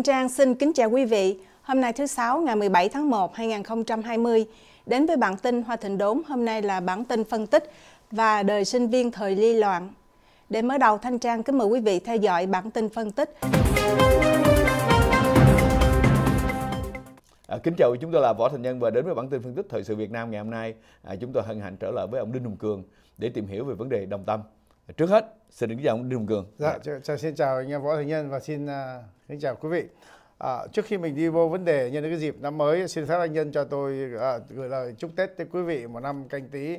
Thanh Trang xin kính chào quý vị. Hôm nay thứ Sáu ngày 17 tháng 1, 2020. Đến với bản tin Hoa Thịnh Đốn, hôm nay là bản tin phân tích và đời sinh viên thời ly loạn. Để mở đầu, Thanh Trang kính mời quý vị theo dõi bản tin phân tích. À, kính chào chúng tôi là Võ Thành Nhân và đến với bản tin phân tích thời sự Việt Nam ngày hôm nay. À, chúng tôi hân hạnh trở lại với ông Đinh Hùng Cường để tìm hiểu về vấn đề đồng tâm. Trước hết, xin được chào ông Đinh Hùng Cường. Dạ, dạ. chào, xin chào anh em Võ Thành Nhân và xin uh, à, xin chào quý vị. À, trước khi mình đi vô vấn đề nhân cái dịp năm mới, xin phép anh Nhân cho tôi à, gửi lời chúc Tết tới quý vị một năm canh tí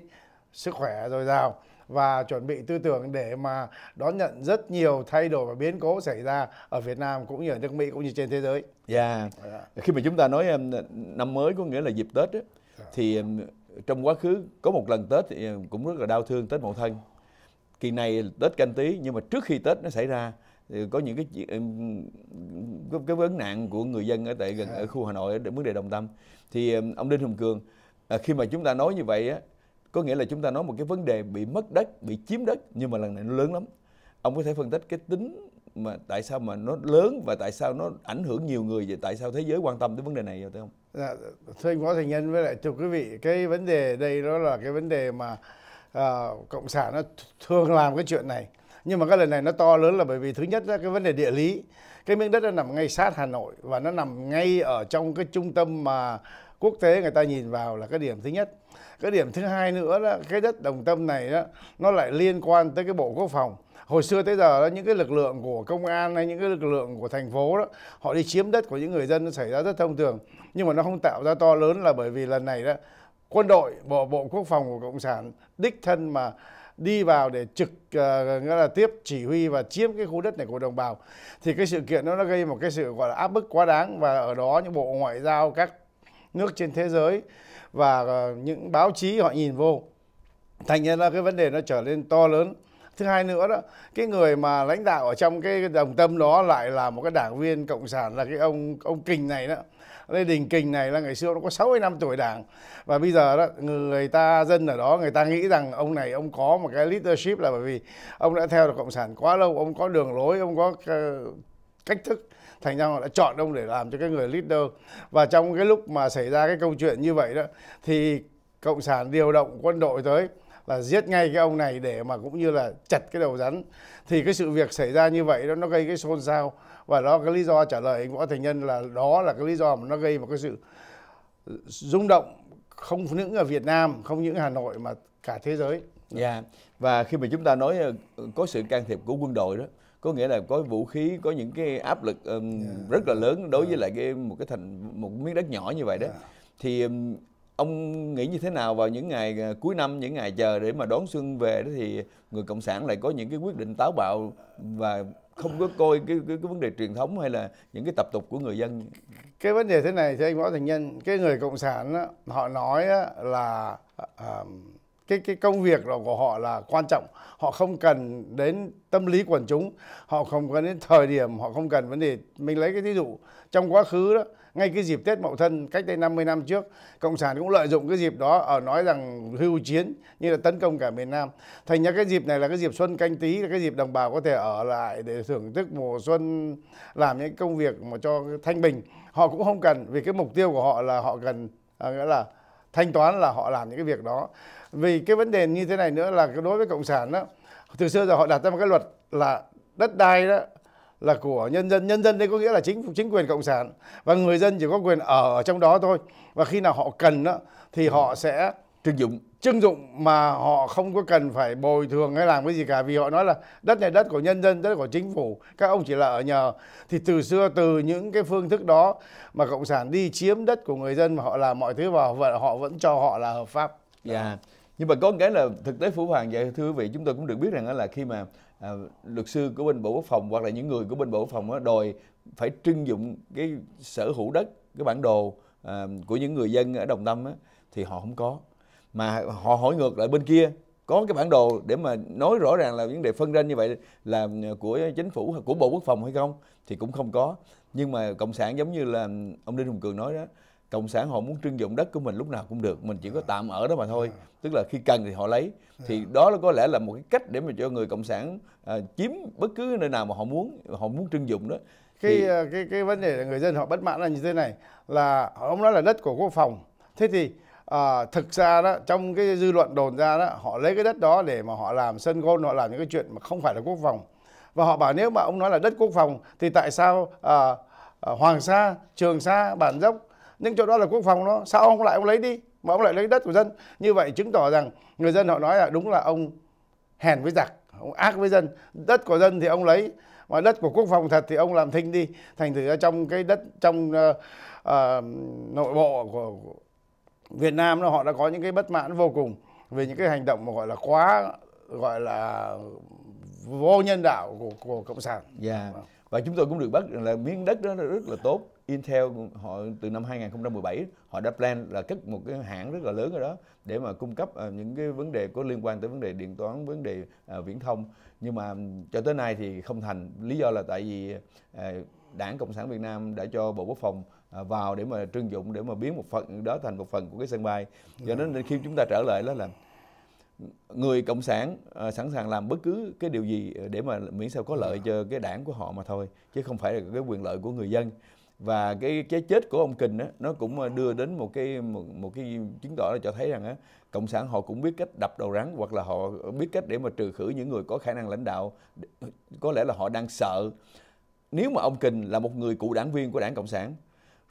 sức khỏe dồi dào và chuẩn bị tư tưởng để mà đón nhận rất nhiều thay đổi và biến cố xảy ra ở Việt Nam cũng như ở nước Mỹ cũng như trên thế giới. Dạ. Yeah. Dạ. Khi mà chúng ta nói um, năm mới có nghĩa là dịp Tết đó, yeah. Dạ. thì um, trong quá khứ có một lần Tết thì um, cũng rất là đau thương Tết Mậu Thân kỳ này Tết canh tí nhưng mà trước khi Tết nó xảy ra có những cái cái, cái vấn nạn của người dân ở tại gần à. ở khu Hà Nội để vấn đề Đồng Tâm thì ông Đinh Hùng Cường à, khi mà chúng ta nói như vậy á có nghĩa là chúng ta nói một cái vấn đề bị mất đất bị chiếm đất nhưng mà lần này nó lớn lắm ông có thể phân tích cái tính mà tại sao mà nó lớn và tại sao nó ảnh hưởng nhiều người và tại sao thế giới quan tâm tới vấn đề này rồi không? Dạ, thưa anh Võ Thành Nhân với lại thưa quý vị cái vấn đề đây đó là cái vấn đề mà Ờ, cộng sản nó thường làm cái chuyện này nhưng mà cái lần này nó to lớn là bởi vì thứ nhất là cái vấn đề địa lý cái miếng đất nó nằm ngay sát hà nội và nó nằm ngay ở trong cái trung tâm mà quốc tế người ta nhìn vào là cái điểm thứ nhất cái điểm thứ hai nữa là cái đất đồng tâm này đó, nó lại liên quan tới cái bộ quốc phòng hồi xưa tới giờ đó, những cái lực lượng của công an hay những cái lực lượng của thành phố đó họ đi chiếm đất của những người dân nó xảy ra rất thông thường nhưng mà nó không tạo ra to lớn là bởi vì lần này đó quân đội bộ bộ quốc phòng của cộng sản đích thân mà đi vào để trực uh, nghĩa là tiếp chỉ huy và chiếm cái khu đất này của đồng bào thì cái sự kiện đó nó gây một cái sự gọi là áp bức quá đáng và ở đó những bộ ngoại giao các nước trên thế giới và uh, những báo chí họ nhìn vô thành ra là cái vấn đề nó trở nên to lớn thứ hai nữa đó cái người mà lãnh đạo ở trong cái đồng tâm đó lại là một cái đảng viên cộng sản là cái ông ông kình này đó Lê Đình Kình này là ngày xưa nó có 60 năm tuổi đảng và bây giờ đó người ta dân ở đó người ta nghĩ rằng ông này ông có một cái leadership là bởi vì ông đã theo được cộng sản quá lâu ông có đường lối ông có ờ, cách thức thành ra họ đã chọn ông để làm cho cái người leader và trong cái lúc mà xảy ra cái câu chuyện như vậy đó thì cộng sản điều động quân đội tới là giết ngay cái ông này để mà cũng như là chặt cái đầu rắn thì cái sự việc xảy ra như vậy đó nó gây cái xôn xao và đó cái lý do trả lời anh võ thành nhân là đó là cái lý do mà nó gây một cái sự rung động không những ở Việt Nam không những Hà Nội mà cả thế giới. Dạ yeah. và khi mà chúng ta nói ờ, có sự can thiệp của quân đội đó có nghĩa là có vũ khí có những cái áp lực um, yeah. Dạ. rất là lớn đối dạ. với lại cái một cái thành một miếng đất nhỏ như vậy đó yeah. Dạ. thì um, ông nghĩ như thế nào vào những ngày à, cuối năm những ngày chờ để mà đón xuân về đó thì người cộng sản lại có những cái quyết định táo bạo và không có coi cái, cái cái vấn đề truyền thống hay là những cái tập tục của người dân cái vấn đề thế này thì anh võ thành nhân cái người cộng sản đó, họ nói là uh, cái cái công việc đó của họ là quan trọng họ không cần đến tâm lý quần chúng họ không cần đến thời điểm họ không cần vấn đề mình lấy cái ví dụ trong quá khứ đó ngay cái dịp Tết Mậu Thân cách đây 50 năm trước, Cộng sản cũng lợi dụng cái dịp đó ở nói rằng hưu chiến như là tấn công cả miền Nam. Thành ra cái dịp này là cái dịp xuân canh tí, là cái dịp đồng bào có thể ở lại để thưởng thức mùa xuân, làm những công việc mà cho thanh bình. Họ cũng không cần vì cái mục tiêu của họ là họ cần à, nghĩa là thanh toán là họ làm những cái việc đó vì cái vấn đề như thế này nữa là đối với cộng sản đó từ xưa giờ họ đặt ra một cái luật là đất đai đó là của nhân dân nhân dân đây có nghĩa là chính chính quyền cộng sản và người dân chỉ có quyền ở, trong đó thôi và khi nào họ cần đó, thì họ sẽ trưng dụng trưng dụng mà họ không có cần phải bồi thường hay làm cái gì cả vì họ nói là đất này đất của nhân dân đất của chính phủ các ông chỉ là ở nhờ thì từ xưa từ những cái phương thức đó mà cộng sản đi chiếm đất của người dân mà họ làm mọi thứ vào và họ vẫn cho họ là hợp pháp dạ yeah. nhưng mà có cái là thực tế phủ hoàng vậy dạ, thưa quý vị chúng tôi cũng được biết rằng là khi mà à, luật sư của bên bộ quốc phòng hoặc là những người của bên bộ quốc phòng đó đòi phải trưng dụng cái sở hữu đất cái bản đồ à, của những người dân ở đồng tâm á, thì họ không có mà họ hỏi ngược lại bên kia có cái bản đồ để mà nói rõ ràng là vấn đề phân ranh như vậy là của chính phủ của bộ quốc phòng hay không thì cũng không có nhưng mà cộng sản giống như là ông đinh hùng cường nói đó cộng sản họ muốn trưng dụng đất của mình lúc nào cũng được mình chỉ có tạm ở đó mà thôi à. tức là khi cần thì họ lấy à. thì đó là có lẽ là một cái cách để mà cho người cộng sản à, chiếm bất cứ nơi nào mà họ muốn họ muốn trưng dụng đó khi thì... À, cái cái vấn đề là người dân họ bất mãn là như thế này là ông nói là đất của quốc phòng thế thì à, thực ra đó trong cái dư luận đồn ra đó họ lấy cái đất đó để mà họ làm sân golf họ làm những cái chuyện mà không phải là quốc phòng và họ bảo nếu mà ông nói là đất quốc phòng thì tại sao à, à, Hoàng Sa, Trường Sa, Bản Dốc những chỗ đó là quốc phòng nó sao ông lại ông lấy đi mà ông lại lấy đất của dân như vậy chứng tỏ rằng người dân họ nói là đúng là ông hèn với giặc ông ác với dân đất của dân thì ông lấy mà đất của quốc phòng thật thì ông làm thinh đi thành thử ra trong cái đất trong uh, uh, nội bộ của Việt Nam là họ đã có những cái bất mãn vô cùng về những cái hành động mà gọi là quá gọi là vô nhân đạo của, của cộng sản. Dạ. Yeah. Vâng. Và chúng tôi cũng được bắt là miếng đất đó rất là tốt. Intel họ từ năm 2017 họ đã plan là cất một cái hãng rất là lớn ở đó để mà cung cấp à, những cái vấn đề có liên quan tới vấn đề điện toán, vấn đề uh, viễn thông. Nhưng mà cho tới nay thì không thành. Lý do là tại vì uh, Đảng Cộng sản Việt Nam đã cho Bộ Quốc phòng À, vào để mà trưng dụng để mà biến một phần đó thành một phần của cái sân bay do đó dạ. nên khi chúng ta trở lại đó là người cộng sản à, sẵn sàng làm bất cứ cái điều gì để mà miễn sao có lợi dạ. cho cái đảng của họ mà thôi chứ không phải là cái quyền lợi của người dân và cái cái chết của ông kình á nó cũng à, đưa đến một cái một, một cái chứng tỏ là cho thấy rằng á cộng sản họ cũng biết cách đập đầu rắn hoặc là họ biết cách để mà trừ khử những người có khả năng lãnh đạo có lẽ là họ đang sợ nếu mà ông kình là một người cựu đảng viên của đảng cộng sản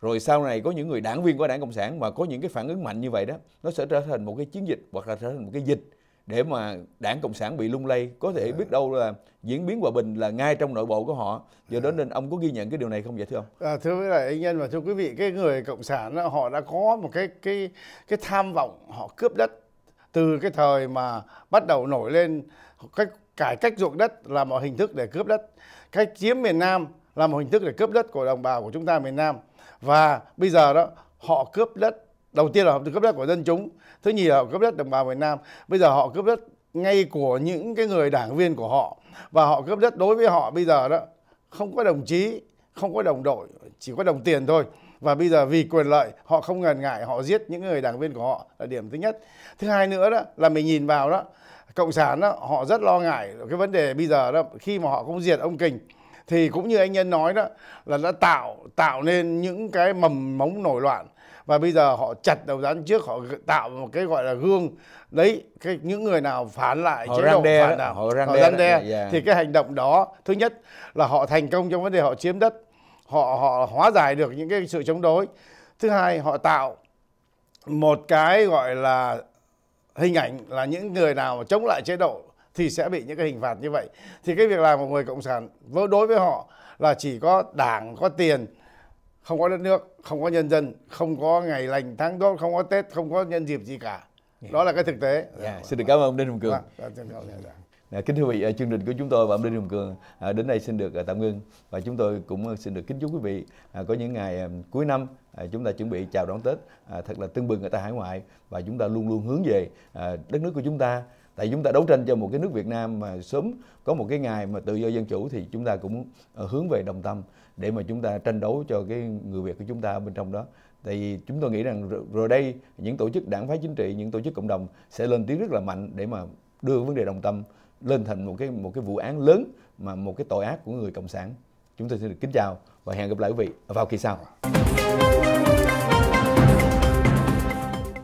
rồi sau này có những người đảng viên của đảng cộng sản mà có những cái phản ứng mạnh như vậy đó nó sẽ trở thành một cái chiến dịch hoặc là trở thành một cái dịch để mà đảng cộng sản bị lung lay có thể à. biết đâu là diễn biến hòa bình là ngay trong nội bộ của họ do đó à. nên ông có ghi nhận cái điều này không vậy thưa ông à, thưa với lại anh nhân và thưa quý vị cái người cộng sản đó, họ đã có một cái cái cái tham vọng họ cướp đất từ cái thời mà bắt đầu nổi lên cách cải cách ruộng đất là một hình thức để cướp đất cách chiếm miền nam là một hình thức để cướp đất của đồng bào của chúng ta miền nam và bây giờ đó họ cướp đất đầu tiên là họ cướp đất của dân chúng thứ nhì là họ cướp đất đồng bào miền nam bây giờ họ cướp đất ngay của những cái người đảng viên của họ và họ cướp đất đối với họ bây giờ đó không có đồng chí không có đồng đội chỉ có đồng tiền thôi và bây giờ vì quyền lợi họ không ngần ngại họ giết những người đảng viên của họ là điểm thứ nhất thứ hai nữa đó là mình nhìn vào đó cộng sản đó, họ rất lo ngại cái vấn đề bây giờ đó khi mà họ cũng diệt ông kình thì cũng như anh nhân nói đó là đã tạo tạo nên những cái mầm mống nổi loạn và bây giờ họ chặt đầu rắn trước họ tạo một cái gọi là gương đấy cái những người nào phản lại họ chế độ đe phản đảng họ răn đe, răn đe yeah. Dạ, dạ. thì cái hành động đó thứ nhất là họ thành công trong vấn đề họ chiếm đất họ họ hóa giải được những cái sự chống đối thứ hai họ tạo một cái gọi là hình ảnh là những người nào chống lại chế độ thì sẽ bị những cái hình phạt như vậy thì cái việc làm của người cộng sản với đối với họ là chỉ có đảng có tiền không có đất nước không có nhân dân không có ngày lành tháng tốt không có tết không có nhân dịp gì cả dạ. đó là cái thực tế yeah. Dạ, xin được cảm ơn ông đinh hùng cường vâng, dạ, yeah. kính thưa quý vị ờ, chương trình của chúng tôi và ông đinh hùng cường à, đến đây xin được ờ, tạm ngưng và chúng tôi cũng ờ, xin được kính chúc quý vị à, có những ngày cuối năm à, chúng ta chuẩn bị chào đón tết thật là tưng bừng ở tại hải ngoại và chúng ta luôn luôn hướng về đất nước của chúng ta tại chúng ta đấu tranh cho một cái nước Việt Nam mà sớm có một cái ngày mà tự do dân chủ thì chúng ta cũng ờ, hướng về đồng tâm để mà chúng ta tranh đấu cho cái người Việt của chúng ta bên trong đó tại vì chúng tôi nghĩ rằng rồi đây những tổ chức đảng phái chính trị những tổ chức cộng đồng sẽ lên tiếng rất là mạnh để mà đưa vấn đề đồng tâm lên thành một cái một cái vụ án lớn mà một cái tội ác của người cộng sản chúng tôi xin được kính chào và hẹn gặp lại quý vị vào kỳ sau